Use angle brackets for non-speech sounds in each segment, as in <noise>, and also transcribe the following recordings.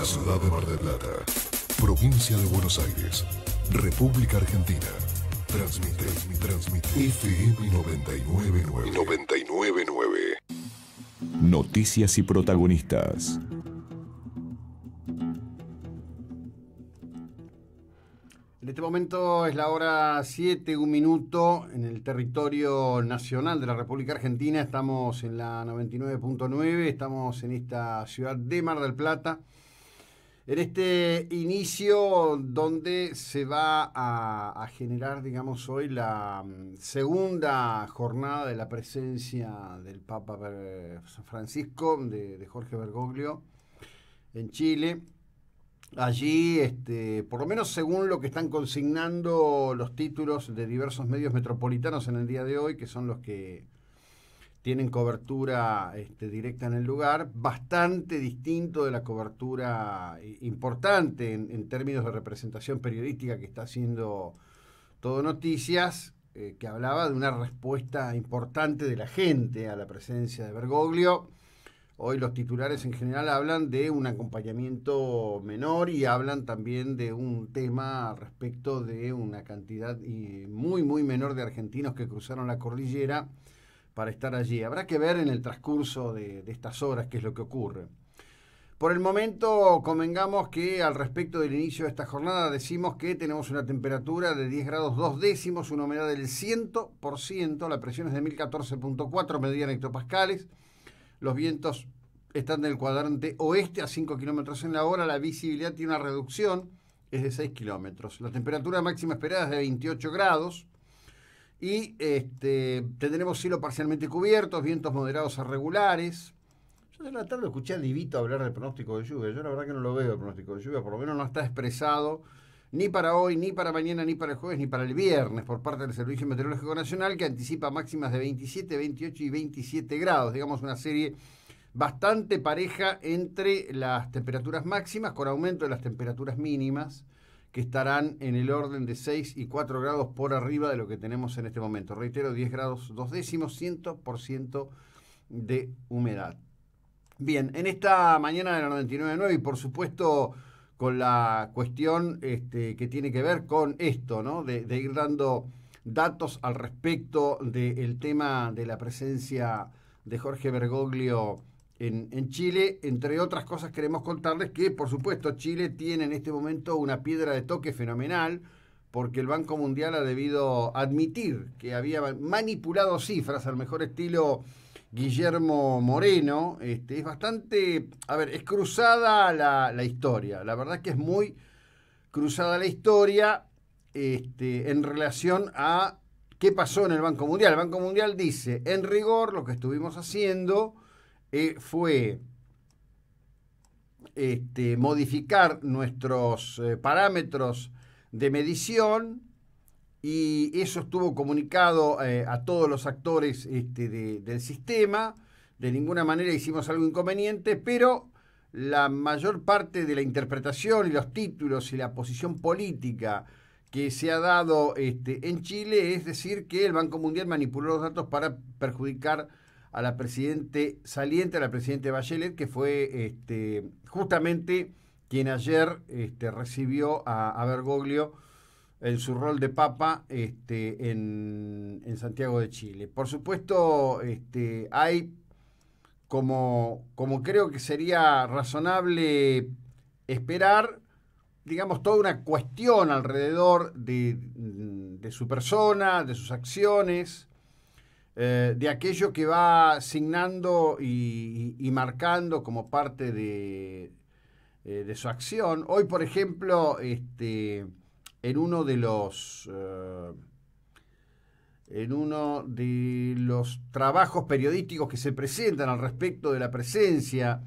la ciudad de Mar del Plata, provincia de Buenos Aires, República Argentina. Transmite, transmite FM 999. 999. Noticias y protagonistas. En este momento es la hora 7, un minuto, en el territorio nacional de la República Argentina. Estamos en la 99.9, estamos en esta ciudad de Mar del Plata en este inicio donde se va a, generar, digamos, hoy la mm, segunda jornada de la presencia del Papa Francisco, de, de Jorge Bergoglio, en Chile. Allí, este, por lo menos según lo que están consignando los títulos de diversos medios metropolitanos en el día de hoy, que son los que tienen cobertura este, directa en el lugar, bastante distinto de la cobertura eh, importante en, términos de representación periodística que está haciendo Todo Noticias, eh, que hablaba de una respuesta importante de la gente a la presencia de Bergoglio. Hoy los titulares en general hablan de un acompañamiento menor y hablan también de un tema respecto de una cantidad eh, muy, muy menor de argentinos que cruzaron la cordillera para estar allí. Habrá que ver en el transcurso de, estas horas qué es lo que ocurre. Por el momento, convengamos que al respecto del inicio de esta jornada decimos que tenemos una temperatura de 10 grados 2 décimos, una humedad del 100%, la presión es de 1014.4 en hectopascales, los vientos están del cuadrante oeste a 5 kilómetros en la hora, la visibilidad tiene una reducción, es de 6 kilómetros. La temperatura máxima esperada es de 28 grados, y este, tendremos cielo parcialmente cubierto, vientos moderados a regulares. Yo de la tarde escuché a Divito hablar del pronóstico de lluvia. Yo la verdad que no lo veo el pronóstico de lluvia, por lo menos no está expresado ni para hoy, ni para mañana, ni para el jueves, ni para el viernes por parte del Servicio Meteorológico Nacional que anticipa máximas de 27, 28 y 27 grados. Digamos una serie bastante pareja entre las temperaturas máximas con aumento de las temperaturas mínimas que estarán en el orden de 6 y 4 grados por arriba de lo que tenemos en este momento. Reitero, 10 grados, dos décimos, 100% de humedad. Bien, en esta mañana de la 99.9 y por supuesto con la cuestión este, que tiene que ver con esto, ¿no? De, ir dando datos al respecto del tema de la presencia de Jorge Bergoglio en, Chile, entre otras cosas queremos contarles que, por supuesto, Chile tiene en este momento una piedra de toque fenomenal, porque el Banco Mundial ha debido admitir que había manipulado cifras al mejor estilo Guillermo Moreno. Este, es bastante, a ver, es cruzada la, historia, la verdad es que es muy cruzada la historia este, en relación a qué pasó en el Banco Mundial. El Banco Mundial dice, en rigor, lo que estuvimos haciendo eh, fue este, modificar nuestros eh, parámetros de medición y eso estuvo comunicado eh, a todos los actores este, del sistema. De ninguna manera hicimos algo inconveniente, pero la mayor parte de la interpretación y los títulos y la posición política que se ha dado este, en Chile es decir que el Banco Mundial manipuló los datos para perjudicar a la presidente saliente, a la presidente Bachelet, que fue este, justamente quien ayer este, recibió a, Bergoglio en su rol de papa este, en, Santiago de Chile. Por supuesto, hay como, como creo que sería razonable esperar, digamos, toda una cuestión alrededor de su persona, de sus acciones, eh, de aquello que va asignando y, marcando como parte eh, de, su acción. Hoy, por ejemplo, este, en uno de los... Eh, en uno de los trabajos periodísticos que se presentan al respecto de la presencia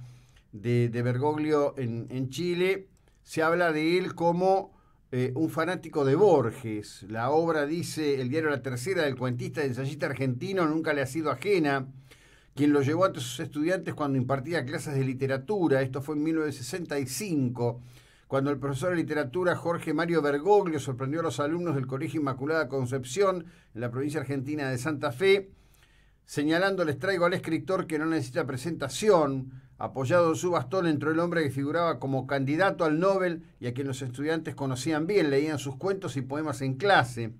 de, Bergoglio en Chile, se habla de él como eh, un fanático de Borges. La obra, dice el diario La Tercera, del cuentista y ensayista argentino, nunca le ha sido ajena, quien lo llevó a sus estudiantes cuando impartía clases de literatura. Esto fue en 1965, cuando el profesor de literatura Jorge Mario Bergoglio sorprendió a los alumnos del Colegio Inmaculada Concepción, en la provincia argentina de Santa Fe, señalando, les traigo al escritor que no necesita presentación, Apoyado en su bastón entró el hombre que figuraba como candidato al Nobel y a quien los estudiantes conocían bien, leían sus cuentos y poemas en clase.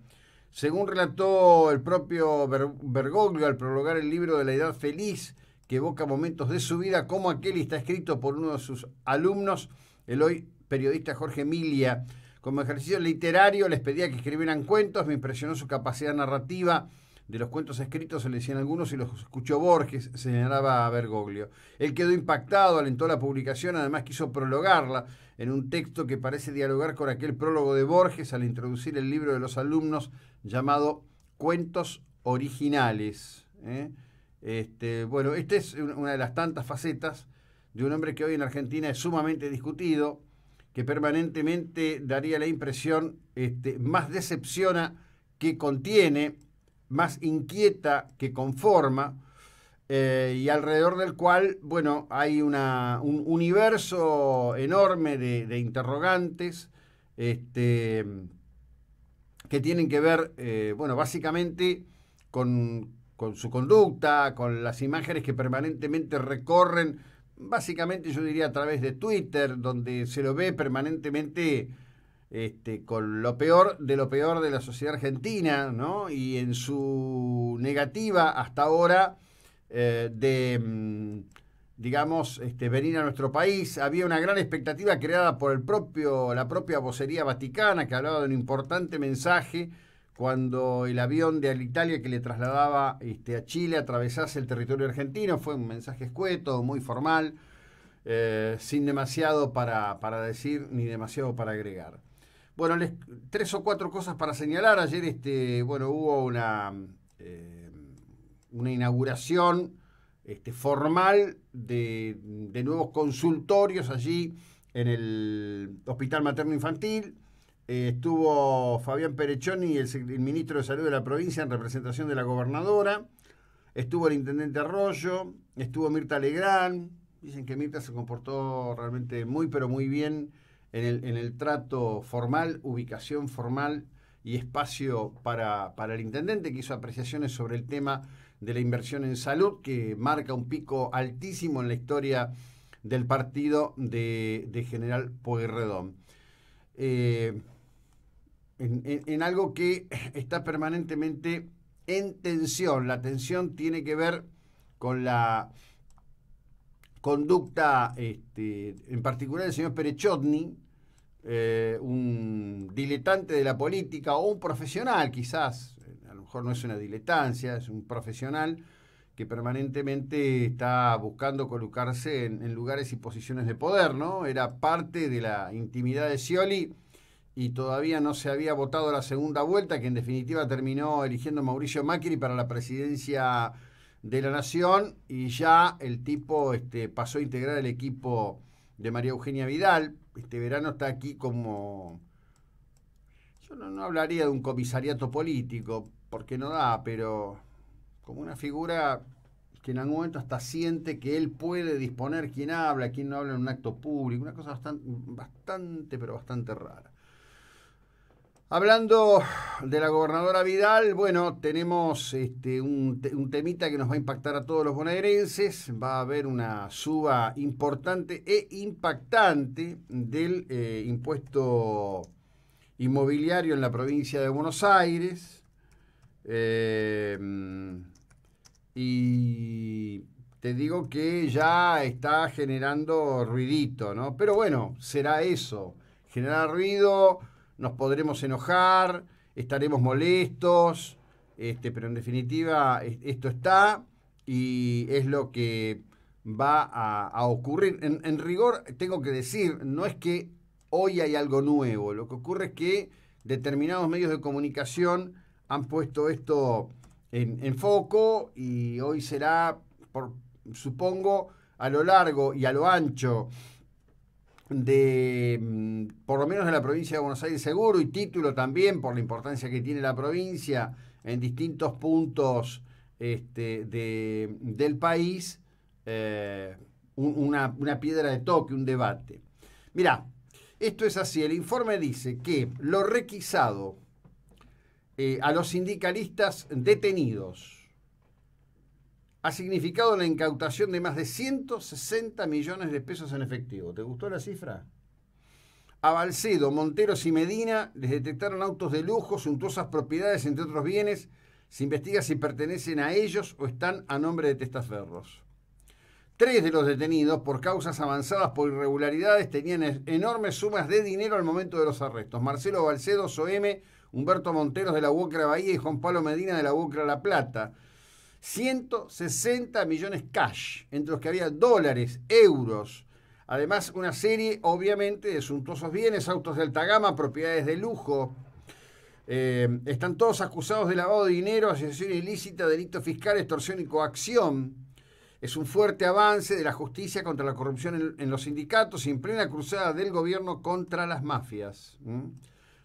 Según relató el propio Bergoglio al prologar el libro de la Edad Feliz, que evoca momentos de su vida como aquel está escrito por uno de sus alumnos, el hoy periodista Jorge Emilia. Como ejercicio literario les pedía que escribieran cuentos, me impresionó su capacidad narrativa de los cuentos escritos se le decían algunos y los escuchó Borges, señalaba a Bergoglio. Él quedó impactado, alentó la publicación, además quiso prologarla en un texto que parece dialogar con aquel prólogo de Borges al introducir el libro de los alumnos llamado Cuentos Originales. ¿eh? Este, bueno, esta es una de las tantas facetas de un hombre que hoy en Argentina es sumamente discutido, que permanentemente daría la impresión, este, más decepciona que contiene más inquieta que conforma, eh, y alrededor del cual, bueno, hay un universo enorme de, interrogantes este, que tienen que ver, eh, bueno, básicamente con, con su conducta, con las imágenes que permanentemente recorren, básicamente yo diría a través de Twitter, donde se lo ve permanentemente este, con lo peor de lo peor de la sociedad argentina, ¿no? Y en su negativa hasta ahora eh, de, mm, digamos, este, venir a nuestro país. Había una gran expectativa creada por el propio, la propia vocería vaticana, que hablaba de un importante mensaje cuando el avión de Alitalia que le trasladaba este, a Chile atravesase el territorio argentino. Fue un mensaje escueto, muy formal, eh, sin demasiado para decir ni demasiado para agregar. Bueno, tres o cuatro cosas para señalar. Ayer este, bueno, hubo una, eh, una inauguración este, formal de, nuevos consultorios allí en el Hospital Materno Infantil. Eh, estuvo Fabián Perechoni, el, el ministro de Salud de la provincia, en representación de la gobernadora. Estuvo el intendente Arroyo, estuvo Mirta Legrán. Dicen que Mirta se comportó realmente muy, pero muy bien en el, trato formal, ubicación formal y espacio para, el intendente, que hizo apreciaciones sobre el tema de la inversión en salud, que marca un pico altísimo en la historia del partido de, General Pueyrredón. Eh, en, algo que está permanentemente en tensión. La tensión tiene que ver con la conducta, este, en particular del señor Perechotni, eh, un diletante de la política o un profesional, quizás, eh, a lo mejor no es una diletancia, es un profesional que permanentemente está buscando colocarse en, lugares y posiciones de poder, ¿no? Era parte de la intimidad de Scioli y todavía no se había votado la segunda vuelta, que en definitiva terminó eligiendo Mauricio Macri para la presidencia de la Nación y ya el tipo este, pasó a integrar el equipo de María Eugenia Vidal, este verano está aquí como... Yo no, hablaría de un comisariato político, porque no da, pero como una figura que en algún momento hasta siente que él puede disponer quién habla, quién no habla en un acto público, una cosa bastante pero bastante rara. Hablando de la gobernadora Vidal, bueno, tenemos este, un, temita que nos va a impactar a todos los bonaerenses. Va a haber una suba importante e impactante del eh, impuesto inmobiliario en la provincia de Buenos Aires. Eh, y te digo que ya está generando ruidito, ¿no? Pero bueno, será eso. Generar ruido nos podremos enojar, estaremos molestos, este, pero en definitiva esto está y es lo que va a, ocurrir. En, rigor, tengo que decir, no es que hoy hay algo nuevo, lo que ocurre es que determinados medios de comunicación han puesto esto en, foco y hoy será, por, supongo, a lo largo y a lo ancho de, mm, por lo menos de la provincia de Buenos Aires seguro, y título también por la importancia que tiene la provincia en distintos puntos este, del país, eh, una, piedra de toque, un debate. Mirá, esto es así, el informe dice que lo requisado eh, a los sindicalistas detenidos, ha significado la incautación de más de 160 millones de pesos en efectivo. ¿Te gustó la cifra? A Balcedo, Monteros y Medina les detectaron autos de lujo, suntuosas propiedades, entre otros bienes. Se investiga si pertenecen a ellos o están a nombre de testaferros. Tres de los detenidos, por causas avanzadas por irregularidades, tenían enormes sumas de dinero al momento de los arrestos. Marcelo Balcedo, Soeme, Humberto Monteros de la UOCRA Bahía y Juan Pablo Medina de la UOCRA La Plata. 160 millones cash, entre los que había dólares, euros, además una serie obviamente de suntuosos bienes, autos de alta gama, propiedades de lujo. Eh, están todos acusados de lavado de dinero, asociación ilícita, delito fiscal, extorsión y coacción. Es un fuerte avance de la justicia contra la corrupción en, los sindicatos y en plena cruzada del gobierno contra las mafias.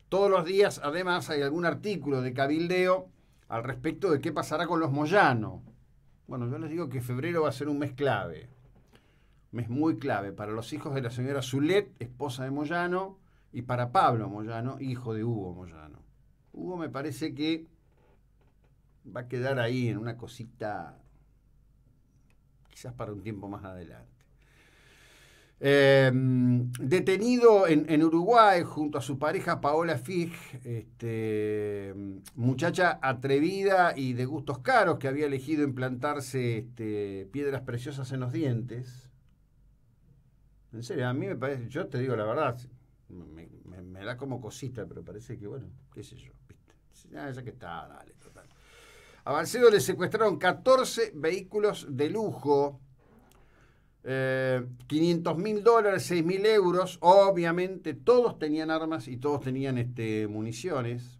Todos los días, además, hay algún artículo de cabildeo al respecto de qué pasará con los Moyano. Bueno, yo les digo que febrero va a ser un mes clave. Un mes muy clave para los hijos de la señora Zulet, esposa de Moyano, y para Pablo Moyano, hijo de Hugo Moyano. Hugo me parece que va a quedar ahí en una cosita quizás para un tiempo más adelante. Em, detenido en, Uruguay junto a su pareja Paola Fig, este, muchacha atrevida y de gustos caros que había elegido implantarse este, piedras preciosas en los dientes. En serio, a mí me parece, yo te digo la verdad, me, da como cosita, pero parece que, bueno, qué sé yo, ¿viste? Ah, ya que está, dale, total. A Balcedo le secuestraron 14 vehículos de lujo eh, 500 mil dólares, 6 mil euros. Obviamente todos tenían armas y todos tenían este, municiones.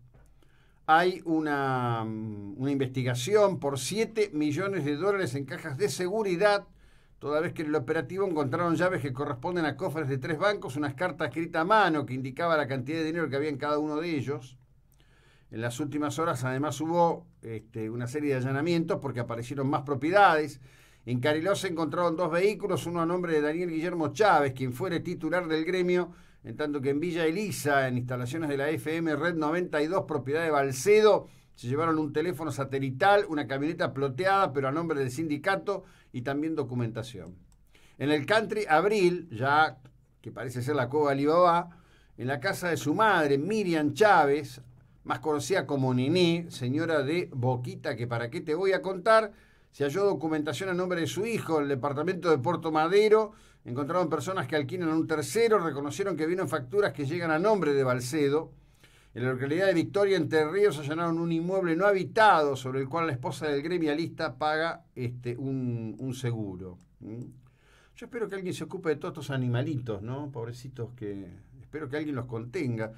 Hay una, mm, investigación por 7 millones de dólares en cajas de seguridad, toda vez que en el operativo encontraron llaves que corresponden a cofres de tres bancos, unas cartas escritas a mano que indicaba la cantidad de dinero que había en cada uno de ellos. En las últimas horas además hubo este, una serie de allanamientos porque aparecieron más propiedades. En Cariló se encontraron dos vehículos, uno a nombre de Daniel Guillermo Chávez, quien fuere titular del gremio, en tanto que en Villa Elisa, en instalaciones de la FM Red 92, propiedad de Balcedo, se llevaron un teléfono satelital, una camioneta ploteada, pero a nombre del sindicato y también documentación. En el country Abril, ya que parece ser la cova Alibaba, en la casa de su madre, Miriam Chávez, más conocida como niní señora de Boquita, que para qué te voy a contar, se halló documentación a nombre de su hijo, el departamento de Puerto Madero. Encontraron personas que alquilan a un tercero, reconocieron que vino facturas que llegan a nombre de Balcedo. En la localidad de Victoria, Entre Ríos, allanaron un inmueble no habitado sobre el cual la esposa del gremialista paga este, un, seguro. ¿Mm? Yo espero que alguien se ocupe de todos estos animalitos, ¿no? Pobrecitos que... Espero que alguien los contenga.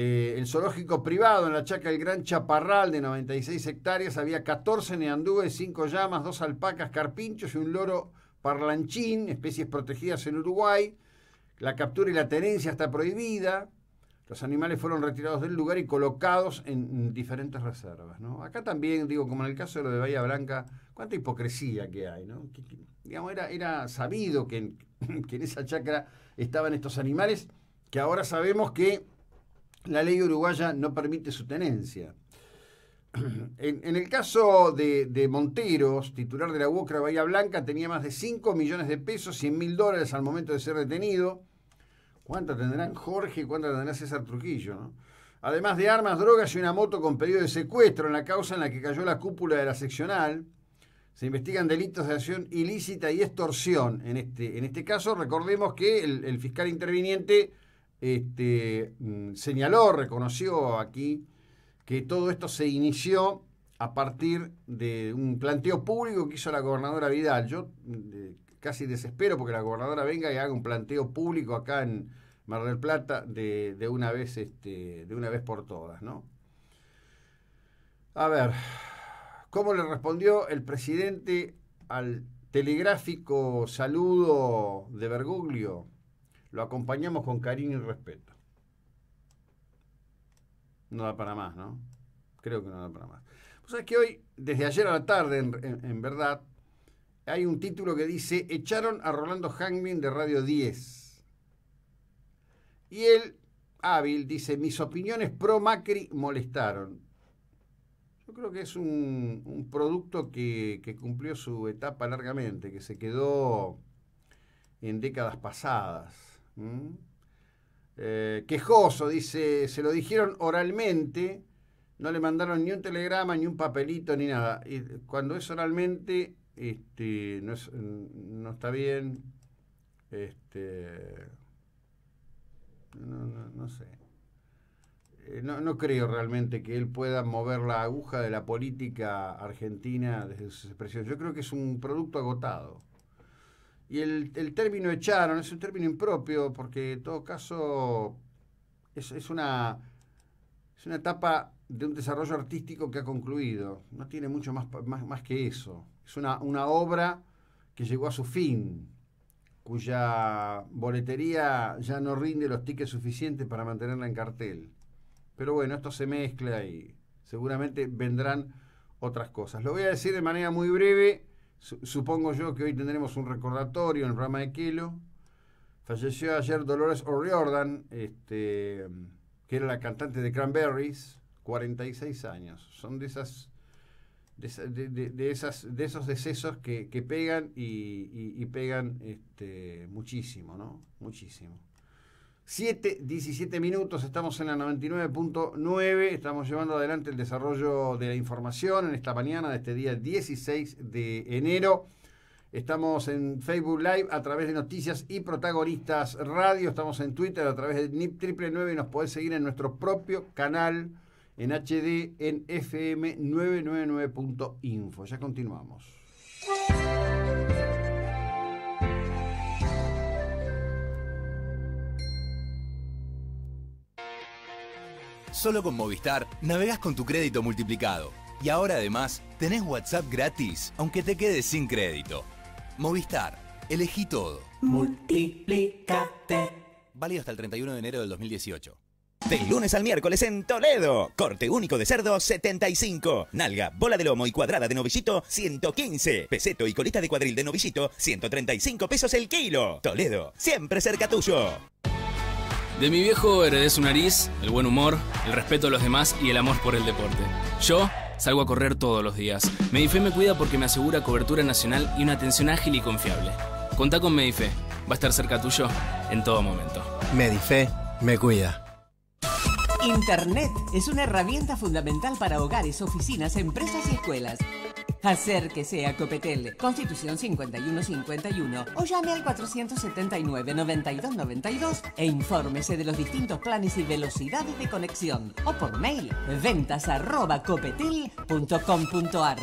Eh, el zoológico privado en la chacra El Gran Chaparral de 96 hectáreas había 14 neandúes, 5 llamas, 2 alpacas, carpinchos y un loro parlanchín, especies protegidas en Uruguay. La captura y la tenencia está prohibida. Los animales fueron retirados del lugar y colocados en diferentes reservas. ¿no? Acá también, digo, como en el caso de lo de Bahía Blanca, cuánta hipocresía que hay. ¿no? era, era sabido que en, <laughs> que en esa chacra estaban estos animales que ahora sabemos que la ley uruguaya no permite su tenencia. <clears throat> En, el caso de, Monteros, titular de la UOCRA Bahía Blanca, tenía más de 5 millones de pesos, 100 mil dólares al momento de ser detenido. ¿Cuánto tendrán Jorge y cuánto tendrá César Trujillo? Además de armas, drogas y una moto con pedido de secuestro en la causa en la que cayó la cúpula de la seccional. Se investigan delitos de acción ilícita y extorsión. En este, en este caso, recordemos que el, el fiscal interviniente este, mm, señaló, reconoció aquí que todo esto se inició a partir de un planteo público que hizo la gobernadora Vidal. Yo mm, casi desespero porque la gobernadora venga y haga un planteo público acá en Mar del Plata de, una, vez, este, de una vez por todas, ¿no? A ver, ¿cómo le respondió el presidente al telegráfico saludo de Bergoglio? Lo acompañamos con cariño y respeto. No da para más, ¿no? Creo que no da para más. Pues es que hoy, desde ayer a la tarde, en, verdad, hay un título que dice: Echaron a Rolando Hangmin de Radio 10. Y él, hábil, dice: Mis opiniones pro Macri molestaron. Yo creo que es un, producto que cumplió su etapa largamente, que se quedó en décadas pasadas Mm. Eh, quejoso, dice, se lo dijeron oralmente, no le mandaron ni un telegrama, ni un papelito, ni nada. Y cuando es oralmente, este, no, es, mm, no está bien. Este, no, no, sé. Eh, no, creo realmente que él pueda mover la aguja de la política argentina desde sus expresiones. Yo creo que es un producto agotado. Y el, término echaron es un término impropio porque en todo caso es, una, una etapa de un desarrollo artístico que ha concluido. No tiene mucho más, más, más que eso. Es una, una obra que llegó a su fin, cuya boletería ya no rinde los tickets suficientes para mantenerla en cartel. Pero bueno, esto se mezcla y seguramente vendrán otras cosas. Lo voy a decir de manera muy breve supongo yo que hoy tendremos un recordatorio en rama de Kilo. Falleció ayer Dolores O'Riordan, este, que era la cantante de Cranberries, 46 años. Son de esas de, esas, de esos decesos que, pegan y, y, pegan este, muchísimo, ¿no? Muchísimo. 7.17 minutos, estamos en la 99.9, estamos llevando adelante el desarrollo de la información en esta mañana de este día 16 de enero. Estamos en Facebook Live a través de Noticias y Protagonistas Radio, estamos en Twitter a través de NIP 999 y nos podés seguir en nuestro propio canal en HD en FM 999.info. Ya continuamos. Solo con Movistar navegas con tu crédito multiplicado. Y ahora además tenés WhatsApp gratis, aunque te quedes sin crédito. Movistar, elegí todo. Multiplicate. Válido hasta el 31 de enero del 2018. Del lunes al miércoles en Toledo. Corte único de cerdo 75. Nalga, bola de lomo y cuadrada de novillito 115. Peseto y colita de cuadril de novillito 135 pesos el kilo. Toledo, siempre cerca tuyo. De mi viejo heredé su nariz, el buen humor, el respeto a los demás y el amor por el deporte. Yo salgo a correr todos los días. Medife me cuida porque me asegura cobertura nacional y una atención ágil y confiable. Contá con Medife, va a estar cerca tuyo en todo momento. Medife me cuida. Internet es una herramienta fundamental para hogares, oficinas, empresas y escuelas hacer que sea Copetel, Constitución 5151 o llame al 479-9292 e infórmese de los distintos planes y velocidades de conexión o por mail ventas copetel.com.ar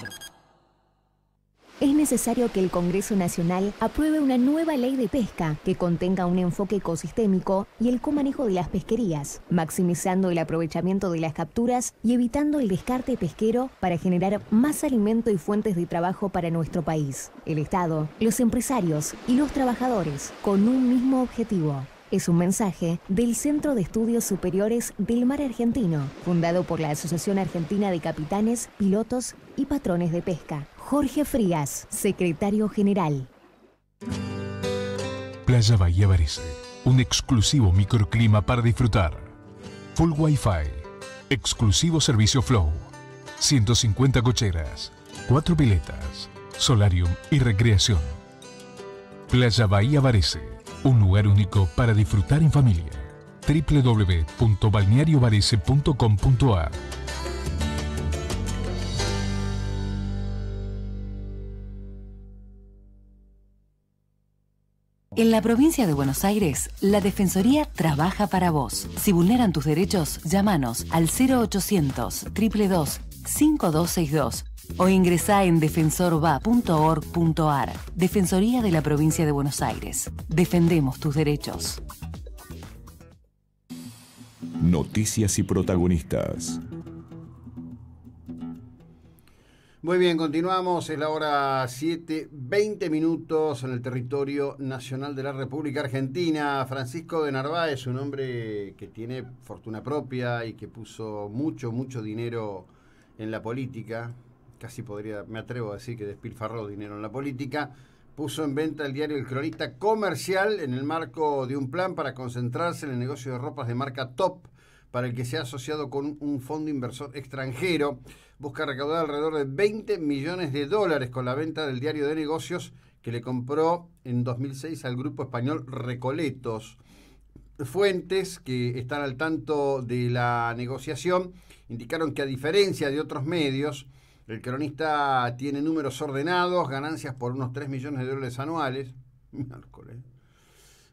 es necesario que el Congreso Nacional apruebe una nueva ley de pesca que contenga un enfoque ecosistémico y el comanejo de las pesquerías, maximizando el aprovechamiento de las capturas y evitando el descarte pesquero para generar más alimento y fuentes de trabajo para nuestro país, el Estado, los empresarios y los trabajadores, con un mismo objetivo. Es un mensaje del Centro de Estudios Superiores del Mar Argentino, fundado por la Asociación Argentina de Capitanes, Pilotos y Patrones de Pesca. Jorge Frías, secretario general. Playa Bahía Varese, un exclusivo microclima para disfrutar. Full Wi-Fi, exclusivo servicio Flow, 150 cocheras, 4 piletas, solarium y recreación. Playa Bahía Varese, un lugar único para disfrutar en familia. www.balneariovarese.com.ar En la provincia de Buenos Aires, la Defensoría trabaja para vos. Si vulneran tus derechos, llámanos al 0800 322 5262 o ingresá en defensorva.org.ar. Defensoría de la Provincia de Buenos Aires. Defendemos tus derechos. Noticias y protagonistas. Muy bien, continuamos. Es la hora 7, 20 minutos en el territorio nacional de la República Argentina. Francisco de Narváez, un hombre que tiene fortuna propia y que puso mucho, mucho dinero en la política. Casi podría, me atrevo a decir que despilfarró dinero en la política. Puso en venta el diario El Cronista Comercial en el marco de un plan para concentrarse en el negocio de ropas de marca top, para el que se ha asociado con un fondo inversor extranjero busca recaudar alrededor de 20 millones de dólares con la venta del diario de negocios que le compró en 2006 al grupo español Recoletos. Fuentes que están al tanto de la negociación indicaron que a diferencia de otros medios, el cronista tiene números ordenados, ganancias por unos 3 millones de dólares anuales. <laughs>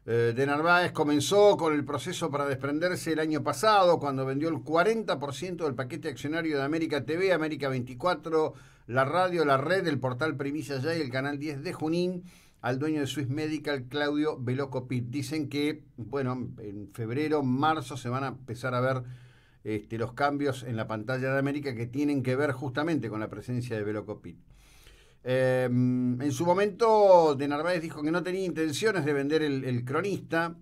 Eh, de Narváez comenzó con el proceso para desprenderse el año pasado, cuando vendió el 40% del paquete accionario de América TV, América 24, la radio, la red, el portal Primicia Ya y el canal 10 de Junín al dueño de Swiss Medical, Claudio Velocopit. Dicen que, bueno, en febrero, marzo se van a empezar a ver este, los cambios en la pantalla de América que tienen que ver justamente con la presencia de Velocopit. Em, en su momento, de Narváez dijo que no tenía intenciones de vender el, cronista,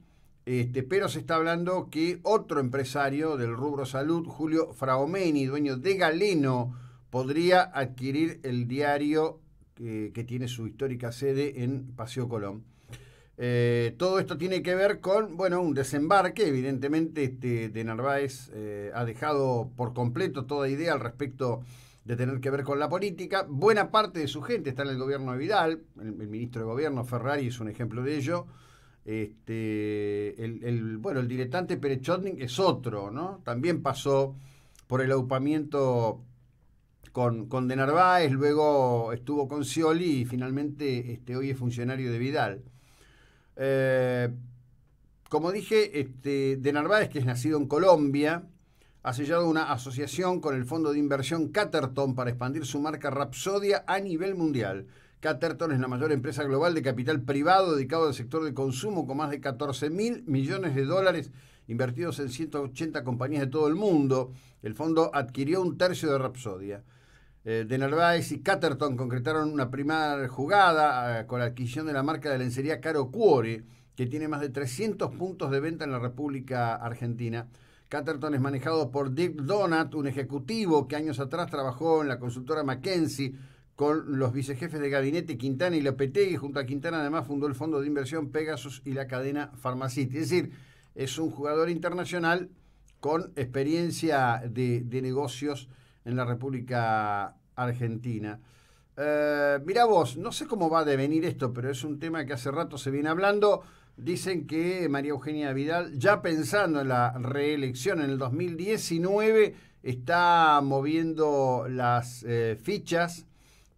este, pero se está hablando que otro empresario del rubro salud, Julio Fraomeni, dueño de Galeno, podría adquirir el diario que tiene su histórica sede en Paseo Colón. Eh, todo esto tiene que ver con, bueno, un desembarque, evidentemente este, de Narváez eh, ha dejado por completo toda idea al respecto de tener que ver con la política. Buena parte de su gente está en el gobierno de Vidal, el, ministro de gobierno Ferrari es un ejemplo de ello. Este, el, directante bueno, el Perechotnik es otro, ¿no? También pasó por el aupamiento con, De Narváez, luego estuvo con Scioli y finalmente este, hoy es funcionario de Vidal. Eh, como dije, este, De Narváez, que es nacido en Colombia, ha sellado una asociación con el fondo de inversión Caterton para expandir su marca Rapsodia a nivel mundial. Caterton es la mayor empresa global de capital privado dedicado al sector de consumo con más de 14 mil millones de dólares invertidos en 180 compañías de todo el mundo. El fondo adquirió un tercio de Rapsodia. Eh, de Narváez y Caterton concretaron una primera jugada eh, con la adquisición de la marca de lencería Caro Cuore, que tiene más de 300 puntos de venta en la República Argentina Caterton es manejado por Dick Donat, un ejecutivo que años atrás trabajó en la consultora McKenzie con los vicejefes de gabinete Quintana y Lopetegui. Junto a Quintana además fundó el fondo de inversión Pegasus y la cadena Pharmacity. Es decir, es un jugador internacional con experiencia de, negocios en la República Argentina. Eh, mirá vos, no sé cómo va a devenir esto, pero es un tema que hace rato se viene hablando. Dicen que María Eugenia Vidal, ya pensando en la reelección en el 2019, está moviendo las eh, fichas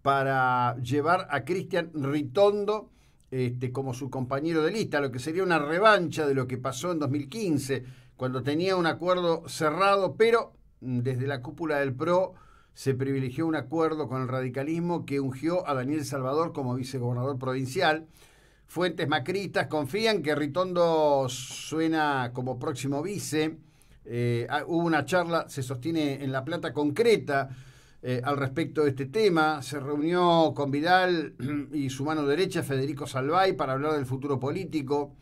para llevar a Cristian Ritondo este, como su compañero de lista, lo que sería una revancha de lo que pasó en 2015, cuando tenía un acuerdo cerrado, pero mm, desde la cúpula del PRO se privilegió un acuerdo con el radicalismo que ungió a Daniel Salvador como vicegobernador provincial Fuentes macristas confían que Ritondo suena como próximo vice. Eh, ah, hubo una charla, se sostiene en La Plata concreta eh, al respecto de este tema. Se reunió con Vidal <clears throat> y su mano derecha, Federico Salvay, para hablar del futuro político,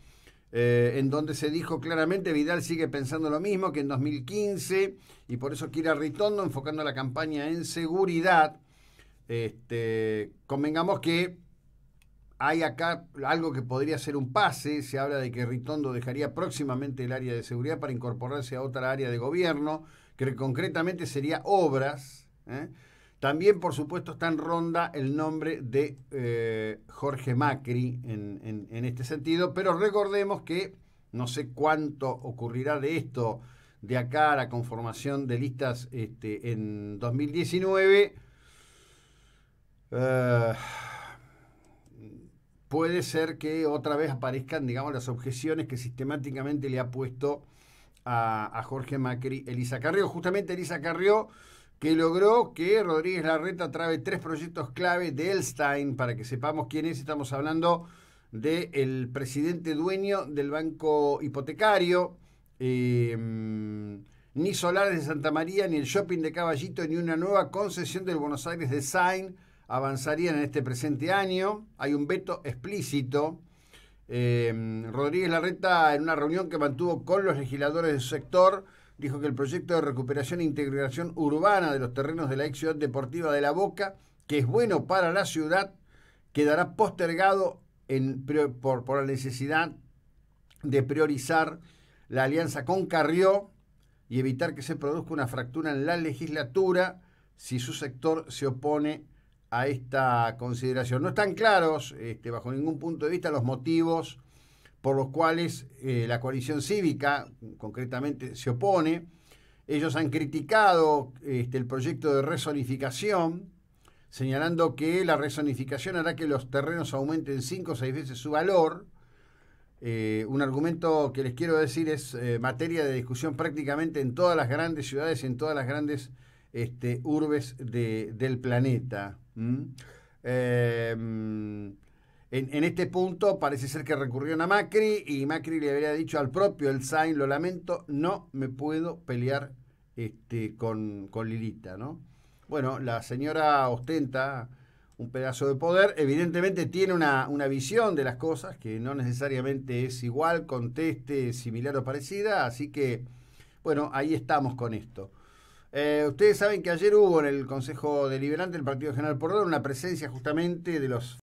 eh, en donde se dijo claramente Vidal sigue pensando lo mismo que en 2015 y por eso quiere a Ritondo enfocando la campaña en seguridad. Este, convengamos que hay acá algo que podría ser un pase, se habla de que Ritondo dejaría próximamente el área de seguridad para incorporarse a otra área de gobierno, que concretamente sería obras. ¿eh? También, por supuesto, está en ronda el nombre de eh, Jorge Macri en, este sentido, pero recordemos que no sé cuánto ocurrirá de esto de acá a la conformación de listas este, en 2019 puede ser que otra vez aparezcan, digamos, las objeciones que sistemáticamente le ha puesto a, Jorge Macri Elisa Carrió. Justamente Elisa Carrió que logró que Rodríguez Larreta trabe tres proyectos clave de Elstein, para que sepamos quién es, estamos hablando del presidente dueño del banco hipotecario, em, ni Solares de Santa María, ni el shopping de Caballito, ni una nueva concesión del Buenos Aires Design avanzarían en este presente año. Hay un veto explícito. Eh, Rodríguez Larreta, en una reunión que mantuvo con los legisladores del sector, dijo que el proyecto de recuperación e integración urbana de los terrenos de la ex ciudad deportiva de La Boca, que es bueno para la ciudad, quedará postergado por, por la necesidad de priorizar la alianza con Carrió y evitar que se produzca una fractura en la legislatura si su sector se opone a esta consideración. No están claros, este, bajo ningún punto de vista, los motivos por los cuales eh, la coalición cívica concretamente se opone. Ellos han criticado este, el proyecto de rezonificación, señalando que la rezonificación hará que los terrenos aumenten cinco o seis veces su valor. Eh, un argumento que les quiero decir es eh, materia de discusión prácticamente en todas las grandes ciudades y en todas las grandes este, urbes del planeta. ¿Mm? Em, en, este punto parece ser que recurrieron a Macri y Macri le habría dicho al propio El Sain, lo lamento, no me puedo pelear este, con, Lilita, ¿no? Bueno, la señora ostenta un pedazo de poder, evidentemente tiene una, visión de las cosas que no necesariamente es igual, conteste, similar o parecida, así que, bueno, ahí estamos con esto. Eh, ustedes saben que ayer hubo en el Consejo Deliberante del Partido General Pordón una presencia justamente de los